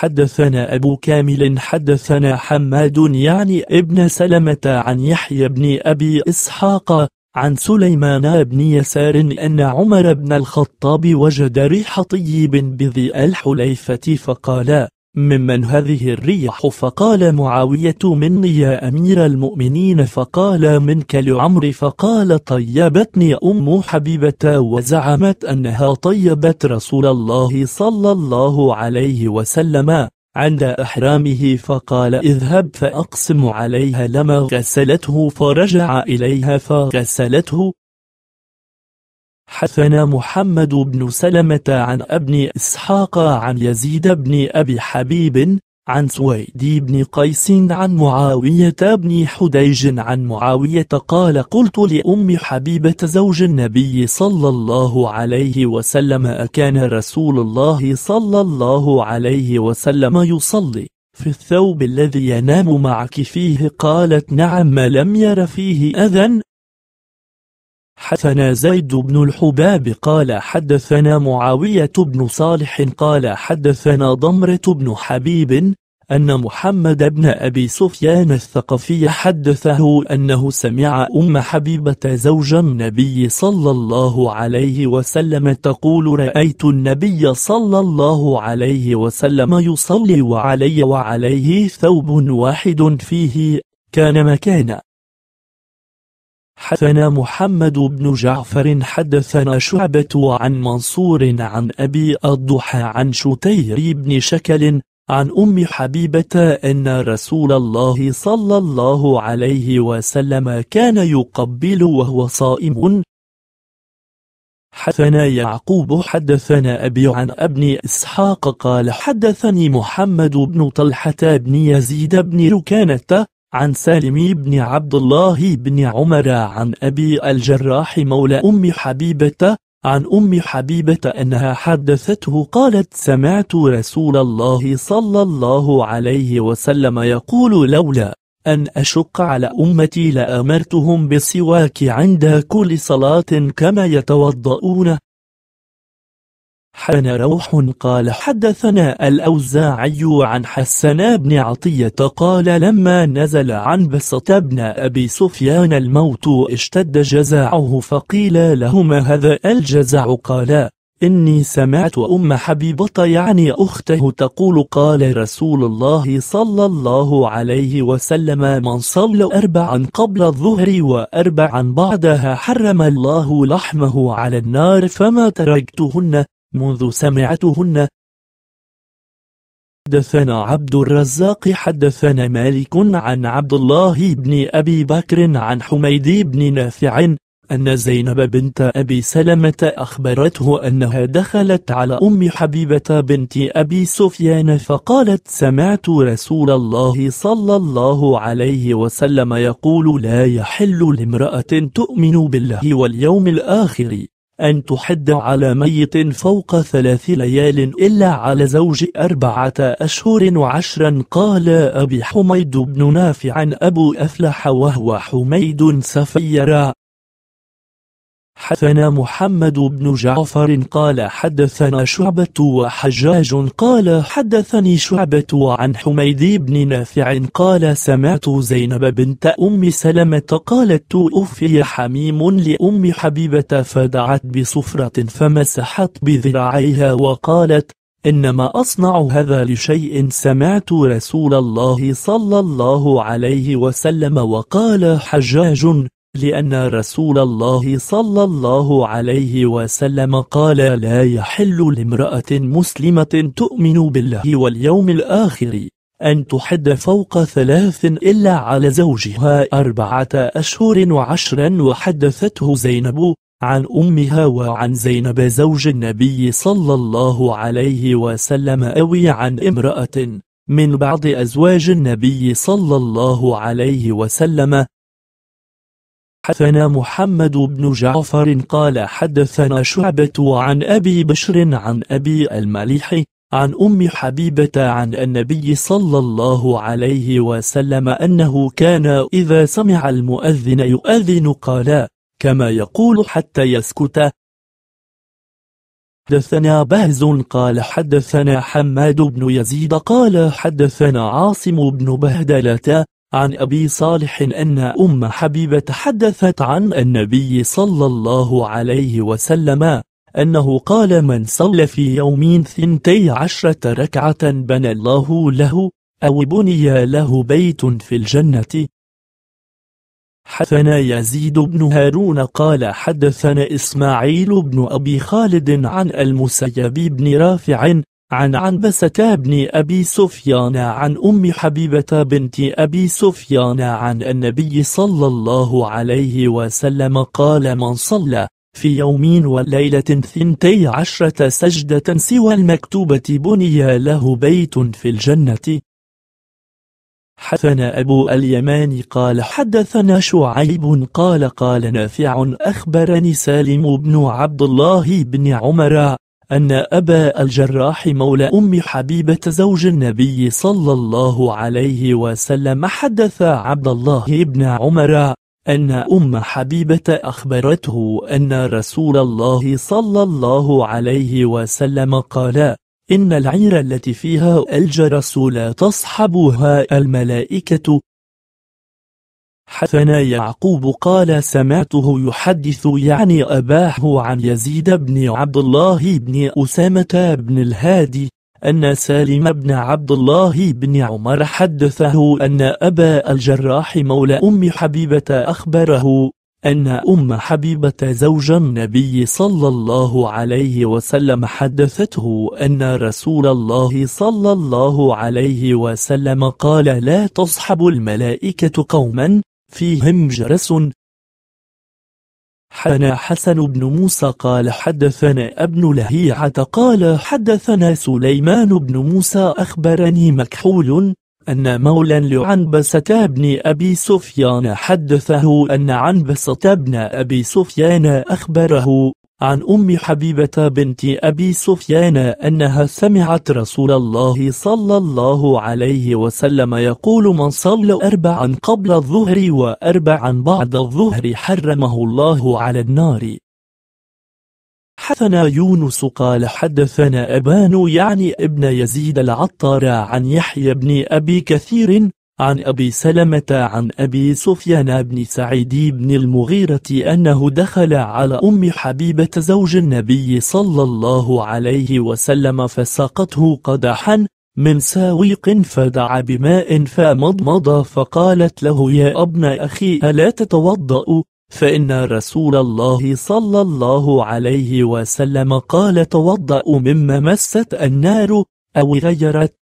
حدثنا أبو كامل حدثنا حماد يعني ابن سلمة عن يحيى بن أبي إسحاق عن سليمان بن يسار أن عمر بن الخطاب وجد ريح طيب بذي الحليفة فقال ممن هذه الريح فقال معاوية مني يا أمير المؤمنين فقال منك لعمر فقال طيبتني أم حبيبة وزعمت أنها طيبت رسول الله صلى الله عليه وسلم عند أحرامه فقال اذهب فأقسم عليها لما غسلته فرجع إليها فغسلته حدثنا محمد بن سلمة عن ابن إسحاق عن يزيد بن أبي حبيب عن سويد بن قيس عن معاوية بن حديج عن معاوية قال قلت لأم حبيبة زوج النبي صلى الله عليه وسلم أكان رسول الله صلى الله عليه وسلم يصلي في الثوب الذي ينام معك فيه قالت نعم ما لم ير فيه أذن حدثنا زيد بن الحباب قال حدثنا معاوية بن صالح قال حدثنا ضمرة بن حبيب أن محمد بن أبي سفيان الثقفي حدثه أنه سمع أم حبيبة زوج النبي صلى الله عليه وسلم تقول رأيت النبي صلى الله عليه وسلم يصلي وعلي وعليه ثوب واحد فيه كان مكانا حدثنا محمد بن جعفر حدثنا شعبة عن منصور عن أبي الضحى عن شتير بن شكل عن أم حبيبة أن رسول الله صلى الله عليه وسلم كان يقبل وهو صائم حدثنا يعقوب حدثنا أبي عن ابن إسحاق قال حدثني محمد بن طلحة بن يزيد بن ركانة عن سالم بن عبد الله بن عمر عن أبي الجراح مولى أم حبيبة عن أم حبيبة أنها حدثته قالت سمعت رسول الله صلى الله عليه وسلم يقول لولا أن أشق على أمتي لأمرتهم بالسواك عند كل صلاة كما يتوضؤون حن روح قال حدثنا الأوزاعي عن حسن بن عطية قال لما نزل عن بسط بن أبي سفيان الموت اشتد جزعه فقيل لهما هذا الجزع قال إني سمعت أم حبيبة يعني أخته تقول قال رسول الله صلى الله عليه وسلم من صلى أربعا قبل الظهر وأربعا بعدها حرم الله لحمه على النار فما تركتهن منذ سمعتهن حدثنا عبد الرزاق حدثنا مالك عن عبد الله بن أبي بكر عن حميد بن نافع أن زينب بنت أبي سلمة أخبرته أنها دخلت على أم حبيبة بنت أبي سفيان فقالت سمعت رسول الله صلى الله عليه وسلم يقول لا يحل لامرأة تؤمن بالله واليوم الآخر أن تحد على ميت فوق ثلاث ليال إلا على زوج أربعة أشهر وعشرا قال أبي حميد بن نافع أبو أفلح وهو حميد سفير حدثنا محمد بن جعفر قال حدثنا شعبة وحجاج قال حدثني شعبة عن حميد بن نافع قال سمعت زينب بنت أم سلمة قالت توفي حميم لأم حبيبة فدعت بصفرة فمسحت بذراعيها وقالت إنما أصنع هذا لشيء سمعت رسول الله صلى الله عليه وسلم وقال حجاج لأن رسول الله صلى الله عليه وسلم قال لا يحل لامرأة مسلمة تؤمن بالله واليوم الآخر أن تحد فوق ثلاث إلا على زوجها أربعة أشهر وعشرا وحدثته زينب عن أمها وعن زينب زوج النبي صلى الله عليه وسلم أوي عن امرأة من بعض أزواج النبي صلى الله عليه وسلم حدثنا محمد بن جعفر قال حدثنا شعبة عن أبي بشر عن أبي المليح عن أم حبيبة عن النبي صلى الله عليه وسلم أنه كان إذا سمع المؤذن يؤذن قال كما يقول حتى يسكت حدثنا بهز قال حدثنا حماد بن يزيد قال حدثنا عاصم بن بهدلة عن أبي صالح أن أم حبيبة تحدثت عن النبي صلى الله عليه وسلم أنه قال من صلى في يومين ثنتي عشرة ركعة بنى الله له أو بني له بيت في الجنة حدثنا يزيد بن هارون قال حدثنا إسماعيل بن أبي خالد عن المسيب بن رافع عن عنبسة بن أبي سفيان عن أم حبيبة بنت أبي سفيان عن النبي صلى الله عليه وسلم قال من صلى في يوم وليلة ثنتي عشرة سجدة سوى المكتوبة بني له بيت في الجنة حدثنا أبو اليمان قال حدثنا شعيب قال قال نافع أخبرني سالم بن عبد الله بن عمر أن أبا الجراح مولى أم حبيبة زوج النبي صلى الله عليه وسلم حدث عبد الله بن عمر أن أم حبيبة أخبرته أن رسول الله صلى الله عليه وسلم قال إن العير التي فيها الجرس لا تصحبها الملائكة حدثنا يعقوب قال سمعته يحدث يعني أباه عن يزيد بن عبد الله بن أسامة بن الهادي أن سالم بن عبد الله بن عمر حدثه أن أبا الجراح مولى أم حبيبة أخبره أن أم حبيبة زوج النبي صلى الله عليه وسلم حدثته أن رسول الله صلى الله عليه وسلم قال لا تصحب الملائكة قوما فيهم جرس حنا حسن بن موسى قال حدثنا ابن لهيعة قال حدثنا سليمان بن موسى أخبرني مكحول أن مولا لعنبسة بن أبي سفيان حدثه أن عنبسة بن أبي سفيان أخبره عن أم حبيبة بنت أبي سفيان أنها سمعت رسول الله صلى الله عليه وسلم يقول من صلى أربعا قبل الظهر وأربعا بعد الظهر حرمه الله على النار حدثنا يونس قال حدثنا أبان يعني ابن يزيد العطار عن يحيى بن أبي كثير عن أبي سلمة عن أبي سفيان بن سعيد بن المغيرة أنه دخل على أم حبيبة زوج النبي صلى الله عليه وسلم فساقته قدحا من ساويق فدعا بماء فمضمض فقالت له يا ابن أخي ألا تتوضأ فإن رسول الله صلى الله عليه وسلم قال توضأ مما مست النار أو غيرت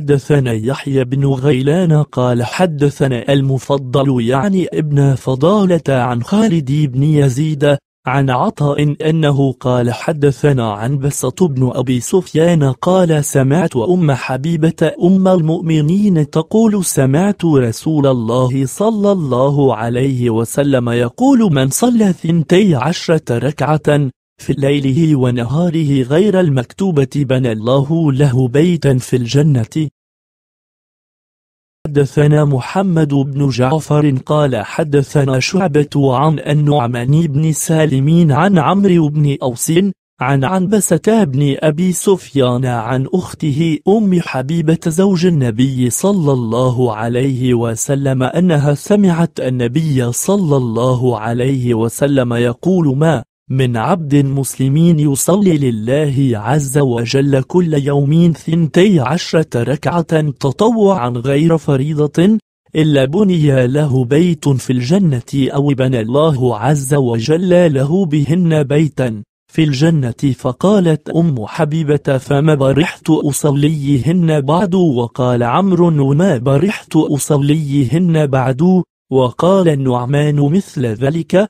حدثنا يحيى بن غيلان قال حدثنا المفضل يعني ابن فضالة عن خالد بن يزيد عن عطاء أنه قال حدثنا عن بسط بن أبي سفيان قال سمعت أم حبيبة أم المؤمنين تقول سمعت رسول الله صلى الله عليه وسلم يقول من صلى ثنتي عشرة ركعة في ليله ونهاره غير المكتوبة بنى الله له بيتا في الجنة حدثنا محمد بن جعفر قال حدثنا شعبة عن النعمان بن سالمين عن عمرو بن أوس عن عنبسة بن أبي سفيان عن أخته أم حبيبة زوج النبي صلى الله عليه وسلم أنها سمعت النبي صلى الله عليه وسلم يقول ما من عبد مسلمين يصلي لله عز وجل كل يوم ثنتي عشرة ركعة تطوعا غير فريضة إلا بني له بيت في الجنة أو بنى الله عز وجل له بهن بيتا في الجنة فقالت أم حبيبة فما برحت أصليهن بعد وقال عمرو وما برحت أصليهن بعد وقال النعمان مثل ذلك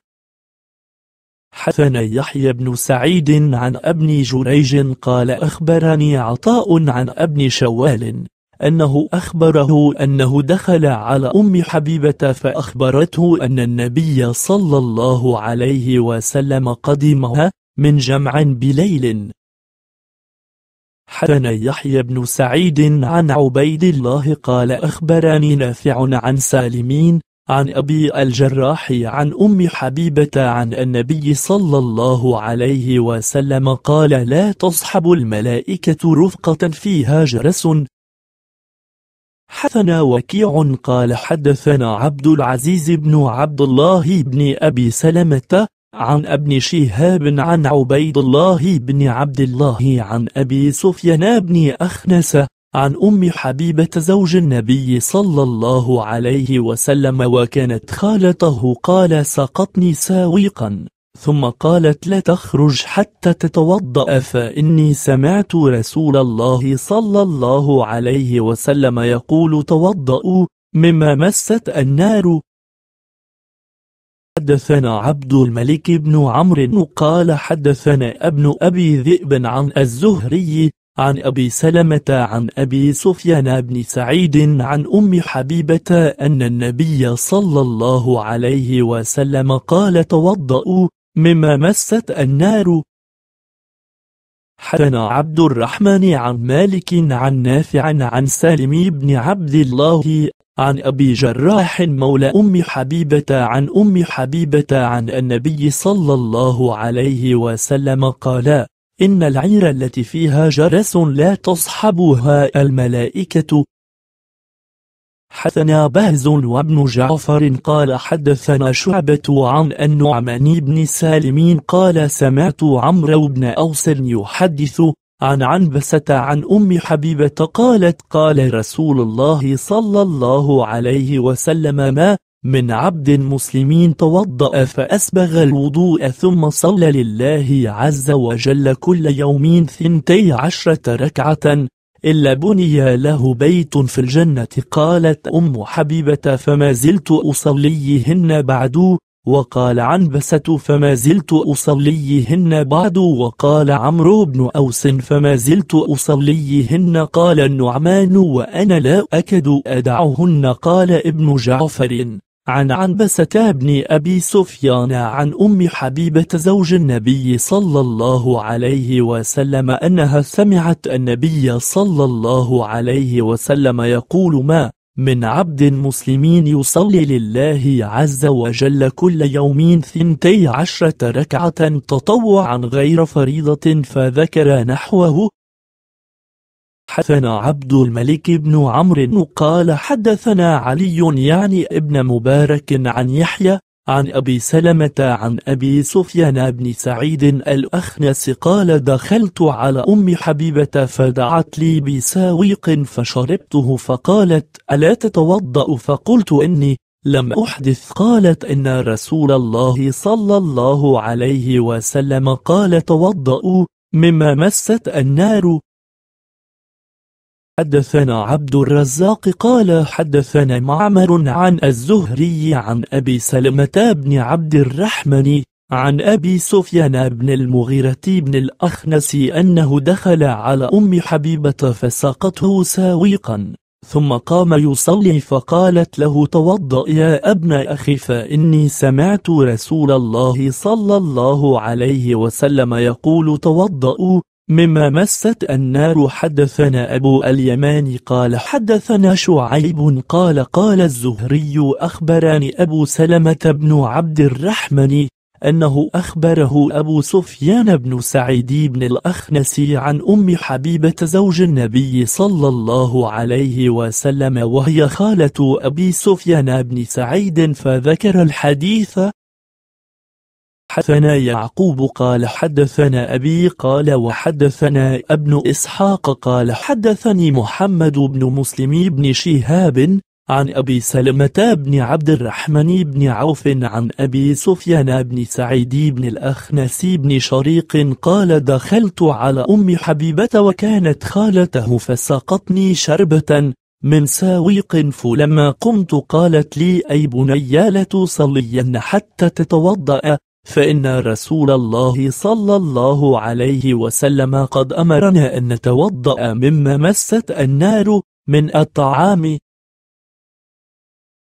حدثنا يحيى بن سعيد عن ابن جريج قال أخبرني عطاء عن ابن شوال أنه أخبره أنه دخل على أم حبيبة فأخبرته أن النبي صلى الله عليه وسلم قدمها من جمع بليل حدثنا يحيى بن سعيد عن عبيد الله قال أخبرني نافع عن سالمين عن أبي الجراح عن أم حبيبة عن النبي صلى الله عليه وسلم قال لا تصحب الملائكة رفقة فيها جرس حثنا وكيع قال حدثنا عبد العزيز بن عبد الله بن أبي سلمة عن ابن شهاب عن عبيد الله بن عبد الله عن أبي سفيان بن أخنس عن أم حبيبة زوج النبي صلى الله عليه وسلم وكانت خالته قال سقطني ساويقا ثم قالت لا تخرج حتى تتوضأ فإني سمعت رسول الله صلى الله عليه وسلم يقول توضأوا مما مست النار حدثنا عبد الملك بن عمرو قال حدثنا ابن أبي ذئب عن الزهري عن أبي سلمة عن أبي سفيان بن سعيد عن أم حبيبة أن النبي صلى الله عليه وسلم قال توضأوا مما مست النار حدنا عبد الرحمن عن مالك عن نافع عن سالم بن عبد الله عن أبي جراح مولى أم حبيبة عن أم حبيبة عن النبي صلى الله عليه وسلم قال إن العير التي فيها جرس لا تصحبها الملائكة حدثنا بهز وابن جعفر قال حدثنا شعبة عن النعمان بن سالم قال سمعت عمرو بن أوس يحدث عن عنبسة عن أم حبيبة قالت قال رسول الله صلى الله عليه وسلم ما من عبد مسلمين توضأ فأسبغ الوضوء ثم صلى لله عز وجل كل يوم ثنتي عشرة ركعة إلا بني له بيت في الجنة قالت أم حبيبة فما زلت أصليهن بعد وقال عنبسة فما زلت أصليهن بعد وقال عمرو بن أوس فما زلت أصليهن قال النعمان وأنا لا أكد أدعهن قال ابن جعفر عن عنبسة بن أبي سفيان عن أم حبيبة زوج النبي صلى الله عليه وسلم أنها سمعت النبي صلى الله عليه وسلم يقول ما من عبد مسلمين يصلي لله عز وجل كل يومين ثنتي عشرة ركعة تطوعا غير فريضة فذكر نحوه حدثنا عبد الملك بن عمرو قال حدثنا علي يعني ابن مبارك عن يحيى عن أبي سلمة عن أبي سفيان بن سعيد الأخنس قال دخلت على أم حبيبة فدعت لي بساويق فشربته فقالت ألا تتوضأ فقلت إني لم أحدث قالت إن رسول الله صلى الله عليه وسلم قال توضأوا مما مست النار حدثنا عبد الرزاق قال حدثنا معمر عن الزهري عن أبي سلمة بن عبد الرحمن عن أبي سفيان بن المغيرة بن الأخنس أنه دخل على أم حبيبة فساقته ساويقا ثم قام يصلي فقالت له توضأ يا ابن أخي فإني سمعت رسول الله صلى الله عليه وسلم يقول توضأوا مما مست النار حدثنا أبو اليمان قال حدثنا شعيب قال قال الزهري أخبرني أبو سلمة بن عبد الرحمن أنه أخبره أبو سفيان بن سعيد بن الأخنس عن أم حبيبة زوج النبي صلى الله عليه وسلم وهي خالة أبي سفيان بن سعيد فذكر الحديث حدثنا يعقوب قال حدثنا أبي قال وحدثنا ابن إسحاق قال حدثني محمد بن مسلم بن شهاب عن أبي سلمة بن عبد الرحمن بن عوف عن أبي سفيان بن سعيد بن الأخنس بن شريق قال دخلت على أم حبيبة وكانت خالته فسقطني شربة من ساويق فلما قمت قالت لي أي بني لا تصلين حتى تتوضأ فإن رسول الله صلى الله عليه وسلم قد أمرنا أن نتوضأ مما مست النار من الطعام